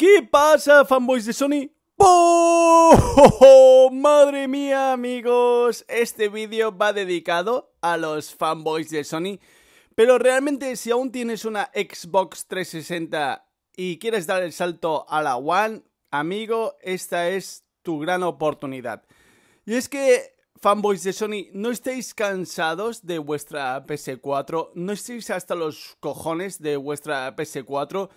¿Qué pasa, fanboys de Sony? ¡Oh! ¡Madre mía, amigos! Este vídeo va dedicado a los fanboys de Sony. Pero realmente, si aún tienes una Xbox 360 y quieres dar el salto a la One, amigo, esta es tu gran oportunidad. Y es que, fanboys de Sony, no estéis cansados de vuestra PS4, no estéis hasta los cojones de vuestra PS4.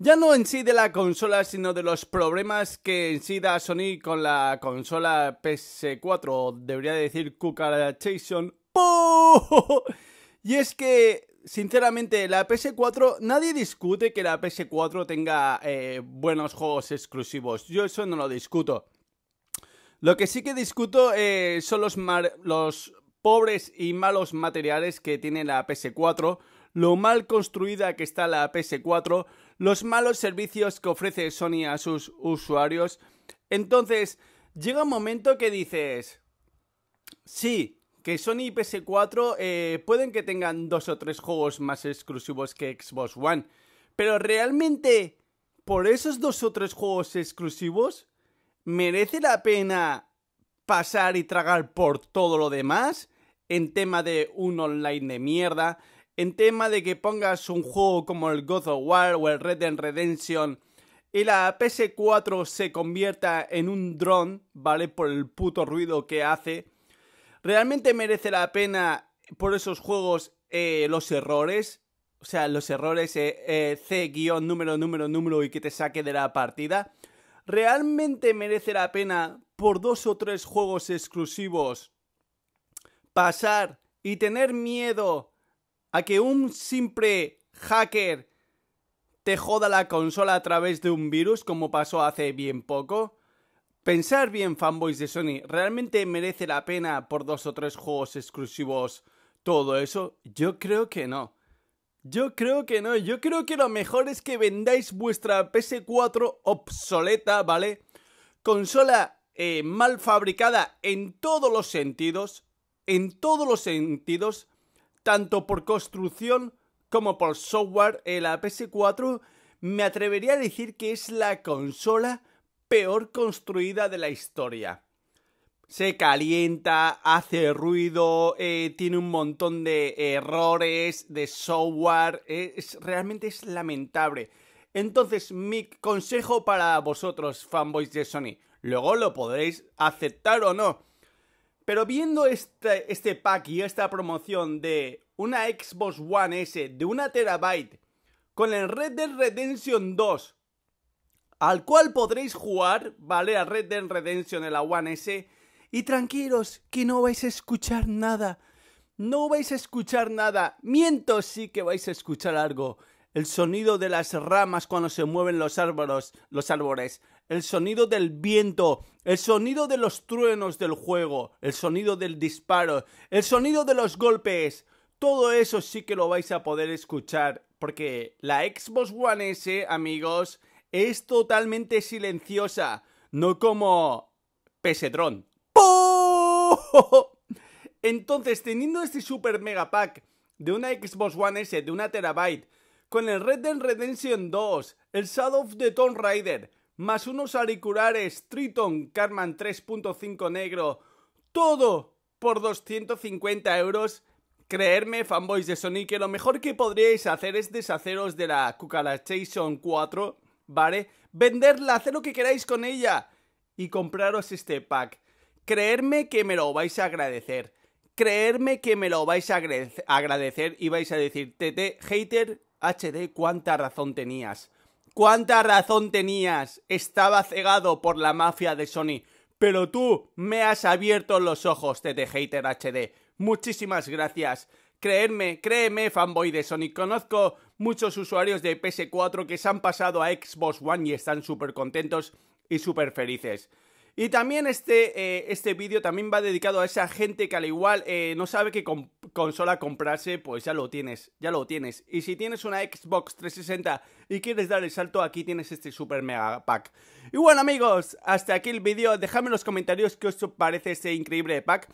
Ya no en sí de la consola, sino de los problemas que en sí da Sony con la consola PS4, debería decir Cucarachation. ¡Oh! Y es que, sinceramente, la PS4, nadie discute que la PS4 tenga eh, buenos juegos exclusivos. Yo eso no lo discuto. Lo que sí que discuto eh, son los, los pobres y malos materiales que tiene la PS4 lo mal construida que está la PS4, los malos servicios que ofrece Sony a sus usuarios. Entonces, llega un momento que dices, sí, que Sony y PS4 eh, pueden que tengan dos o tres juegos más exclusivos que Xbox One, pero realmente, por esos dos o tres juegos exclusivos, ¿merece la pena pasar y tragar por todo lo demás? En tema de un online de mierda, en tema de que pongas un juego como el God of War o el Red Dead Redemption y la PS4 se convierta en un dron, ¿vale? Por el puto ruido que hace. ¿Realmente merece la pena por esos juegos eh, los errores? O sea, los errores eh, eh, C guión, número, número, número y que te saque de la partida. ¿Realmente merece la pena por dos o tres juegos exclusivos pasar y tener miedo que un simple hacker te joda la consola a través de un virus como pasó hace bien poco? Pensar bien, fanboys de Sony, ¿realmente merece la pena por dos o tres juegos exclusivos todo eso? Yo creo que no. Yo creo que no, yo creo que lo mejor es que vendáis vuestra PS4 obsoleta, ¿vale? Consola eh, mal fabricada en todos los sentidos, en todos los sentidos, tanto por construcción como por software, la PS4 me atrevería a decir que es la consola peor construida de la historia. Se calienta, hace ruido, eh, tiene un montón de errores, de software, eh, realmente es lamentable. Entonces, mi consejo para vosotros, fanboys de Sony, luego lo podréis aceptar o no, pero viendo este, este, pack y esta promoción de una Xbox One S de una terabyte con el Red Dead Redemption 2, al cual podréis jugar, ¿vale? A Red Dead Redemption en la One S. Y tranquilos, que no vais a escuchar nada. No vais a escuchar nada. Miento, sí que vais a escuchar algo. El sonido de las ramas cuando se mueven los árboles, los árboles, el sonido del viento, el sonido de los truenos del juego, el sonido del disparo, el sonido de los golpes. Todo eso sí que lo vais a poder escuchar, porque la Xbox One S, amigos, es totalmente silenciosa, no como Pesetron. Entonces, teniendo este super mega pack de una Xbox One S de una terabyte, con el Red Dead Redemption 2, el Shadow of the Tomb Raider, más unos auriculares Triton Carman 3.5 negro, todo por 250 euros. Creerme, fanboys de Sony, que lo mejor que podríais hacer es deshaceros de la Cucarachation 4, ¿vale? Venderla, hacer lo que queráis con ella y compraros este pack. Creerme que me lo vais a agradecer. Creerme que me lo vais a agradecer y vais a decir, TT, hater, HD, cuánta razón tenías. ¿Cuánta razón tenías? Estaba cegado por la mafia de Sony. Pero tú me has abierto los ojos, TT Hater HD. Muchísimas gracias. Créeme, créeme, fanboy de Sony. Conozco muchos usuarios de PS4 que se han pasado a Xbox One y están súper contentos y súper felices. Y también este, eh, este vídeo también va dedicado a esa gente que al igual eh, no sabe que consola comprarse, pues ya lo tienes, ya lo tienes. Y si tienes una Xbox 360 y quieres dar el salto, aquí tienes este super mega pack. Y bueno amigos, hasta aquí el vídeo, déjame en los comentarios qué os parece este increíble pack.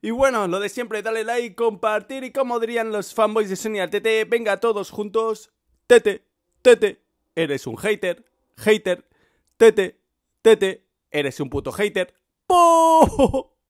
Y bueno, lo de siempre, dale like, compartir y como dirían los fanboys de Sony al venga todos juntos, Tete, Tete, eres un hater, hater, Tete, Tete, eres un puto hater.